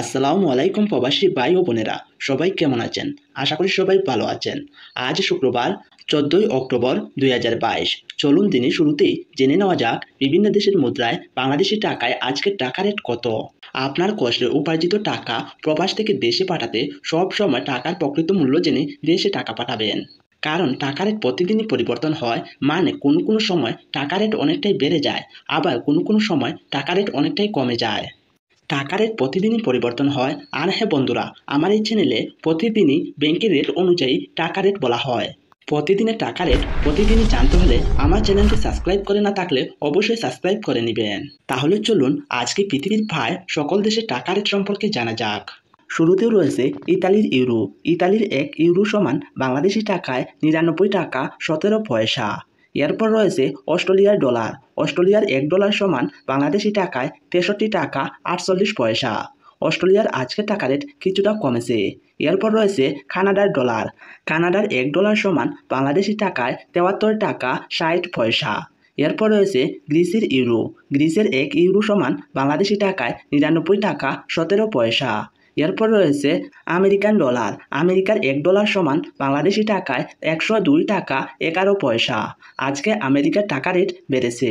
আসসালামু আলাইকুম প্রবাসী ভাই ও বোনেরা সবাই কেমন আছেন আশা করি সবাই ভালো আছেন আজ শুক্রবার চোদ্দই অক্টোবর দুই চলুন দিনে শুরুতেই জেনে নেওয়া যাক বিভিন্ন দেশের মুদ্রায় বাংলাদেশি টাকায় আজকের টাকা রেট কত আপনার কষ্টে উপার্জিত টাকা প্রবাস থেকে দেশে পাঠাতে সব সময় টাকার প্রকৃত মূল্য জেনে দেশে টাকা পাঠাবেন কারণ টাকা রেট প্রতিদিনই পরিবর্তন হয় মানে কোনো কোনো সময় টাকা রেট অনেকটাই বেড়ে যায় আবার কোনো কোনো সময় টাকা রেট অনেকটাই কমে যায় টাকা রেট প্রতিদিনই পরিবর্তন হয় আর হ্যাঁ বন্ধুরা আমার এই চ্যানেলে প্রতিদিনই ব্যাংকের রেট অনুযায়ী টাকা রেট বলা হয় প্রতিদিনের টাকা রেট প্রতিদিনই জানতে হলে আমার চ্যানেলটি সাবস্ক্রাইব করে না থাকলে অবশ্যই সাবস্ক্রাইব করে নেবেন তাহলে চলুন আজকে পৃথিবীর ভাই সকল দেশের টাকা রেট সম্পর্কে জানা যাক শুরুতেও রয়েছে ইতালির ইউরো ইতালির এক ইউরো সমান বাংলাদেশি টাকায় নিরানব্বই টাকা সতেরো পয়সা এরপর রয়েছে অস্ট্রেলিয়ার ডলার অস্ট্রেলিয়ার এক ডলার সমান বাংলাদেশি টাকায় তেষট্টি টাকা আটচল্লিশ পয়সা অস্ট্রেলিয়ার আজকের টাকা রেট কিছুটা কমেছে এরপর রয়েছে কানাডার ডলার কানাডার এক ডলার সমান বাংলাদেশি টাকায় তেয়াত্তর টাকা ষাট পয়সা এরপর রয়েছে গ্রিসের ইউরো গ্রিসের এক ইউরো সমান বাংলাদেশি টাকায় নিরানব্বই টাকা সতেরো পয়সা এরপর রয়েছে আমেরিকান ডলার আমেরিকার এক ডলার সমান বাংলাদেশি টাকায় একশো দুই টাকা এগারো পয়সা আজকে আমেরিকার টাকা রেট বেড়েছে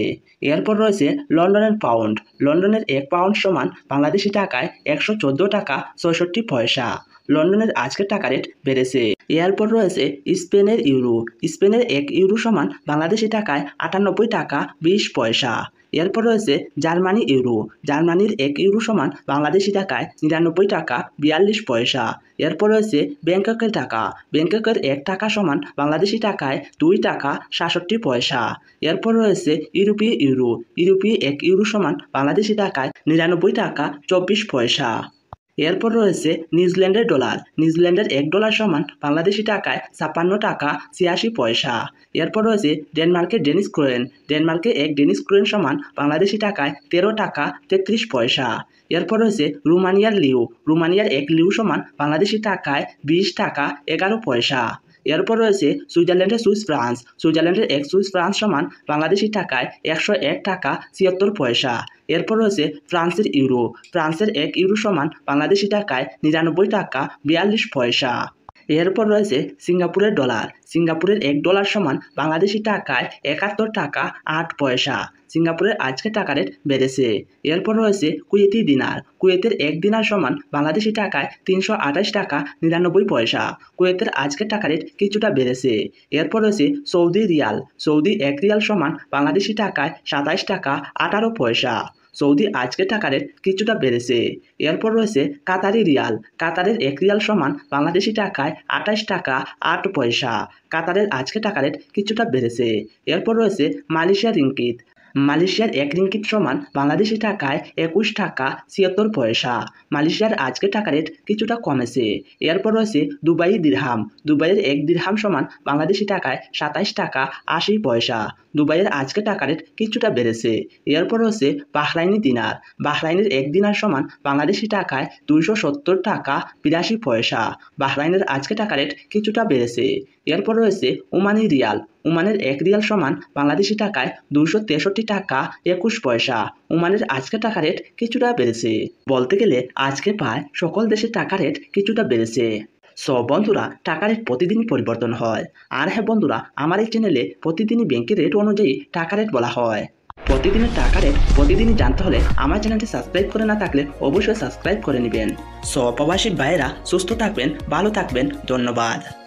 এরপর রয়েছে লন্ডনের পাউন্ড লন্ডনের এক পাউন্ড সমান বাংলাদেশি টাকায় একশো চোদ্দো টাকা ছয়ষট্টি পয়সা লন্ডনের আজকের টাকা রেট বেড়েছে এরপর রয়েছে স্পেনের ইউরো স্পেনের এক ইউরো সমান বাংলাদেশি টাকায় আটানব্বই টাকা বিশ পয়সা এরপর রয়েছে জার্মানি ইউরো জার্মানির এক ইউরো সমান বাংলাদেশি টাকায় নিরানব্বই টাকা বিয়াল্লিশ পয়সা এরপর রয়েছে ব্যাংককের টাকা ব্যাংককের এক টাকা সমান বাংলাদেশি টাকায় দুই টাকা সাতষট্টি পয়সা এরপর রয়েছে ইউরোপীয় ইউরো ইউরোপীয় এক ইউরো সমান বাংলাদেশি টাকায় নিরানব্বই টাকা চব্বিশ পয়সা এরপর রয়েছে নিউজিল্যান্ডের ডলার নিউজিল্যান্ডের এক ডলার সমান বাংলাদেশি টাকায় ছাপ্পান্ন টাকা ছিয়াশি পয়সা এরপর রয়েছে ডেনমার্কের ডেনিস ক্রোয়েন ডেনমার্কে এক ডেনিস ক্রোয়েন সমান বাংলাদেশি টাকায় তেরো টাকা তেত্রিশ পয়সা এরপর রয়েছে রুমানিয়ার লিউ রুমানিয়ার এক লিউ সমান বাংলাদেশি টাকায় বিশ টাকা এগারো পয়সা এরপর রয়েছে সুইজারল্যান্ডের সুইস ফ্রান্স সুইজারল্যান্ডের এক সুইস ফ্রান্স সমান বাংলাদেশি টাকায় একশো এক টাকা ছিয়াত্তর পয়সা এরপর রয়েছে ফ্রান্সের ইউরো ফ্রান্সের এক ইউরো সমান বাংলাদেশি টাকায় নিরানব্বই টাকা বিয়াল্লিশ পয়সা এরপর রয়েছে সিঙ্গাপুরের ডলার সিঙ্গাপুরের এক ডলার সমান বাংলাদেশি টাকায় একাত্তর টাকা আট পয়সা সিঙ্গাপুরের আজকে টাকা রেট বেড়েছে এরপর রয়েছে কুয়েতি দিনার কুয়েতের এক দিনার সমান বাংলাদেশি টাকায় তিনশো আঠাশ টাকা নিরানব্বই পয়সা কুয়েতের আজকের টাকা রেট কিছুটা বেড়েছে এরপর রয়েছে সৌদি রিয়াল সৌদি এক রিয়াল সমান বাংলাদেশি টাকায় সাতাশ টাকা আঠারো পয়সা সৌদি আজকে টাকা কিছুটা বেড়েছে এরপর রয়েছে কাতারি রিয়াল কাতারের এক রিয়াল সমান বাংলাদেশি টাকায় আঠাশ টাকা আট পয়সা কাতারের আজকে টাকা কিছুটা বেড়েছে এরপর রয়েছে মালয়েশিয়া রিঙ্কিত মালয়েশিয়ার এক রিঙ্গিত সমান বাংলাদেশি টাকায় একুশ টাকা ছিয়াত্তর পয়সা মালয়েশিয়ার আজকে টাকা রেট কিছুটা কমেছে এরপর রয়েছে দুবাই দিরহাম দুবাইয়ের এক দিরহাম সমান বাংলাদেশি টাকায় সাতাইশ টাকা আশি পয়সা দুবাইয়ের আজকে টাকা রেট কিছুটা বেড়েছে এরপর রয়েছে বাহরাইনি দিনার বাহরাইনের এক দিনার সমান বাংলাদেশি টাকায় দুইশো সত্তর টাকা বিরাশি পয়সা বাহরাইনের আজকে টাকা রেট কিছুটা বেড়েছে এরপর রয়েছে ওমানি রিয়াল ওমানের এক রিয়াল সমান বাংলাদেশি টাকায় দুশো তেষট্টি টাকা একুশ পয়সা ওমানের আজকে টাকা রেট কিছুটা বেড়েছে বলতে গেলে আজকে প্রায় সকল দেশের টাকা রেট কিছুটা বেড়েছে সব বন্ধুরা টাকা রেট প্রতিদিনই পরিবর্তন হয় আর হ্যাঁ বন্ধুরা আমার এই চ্যানেলে প্রতিদিনই ব্যাংকের রেট অনুযায়ী টাকা রেট বলা হয় প্রতিদিনের টাকা রেট প্রতিদিনই জানতে হলে আমার চ্যানেলটি সাবস্ক্রাইব করে না থাকলে অবশ্যই সাবস্ক্রাইব করে নেবেন সব প্রবাসী ভাইয়েরা সুস্থ থাকবেন ভালো থাকবেন ধন্যবাদ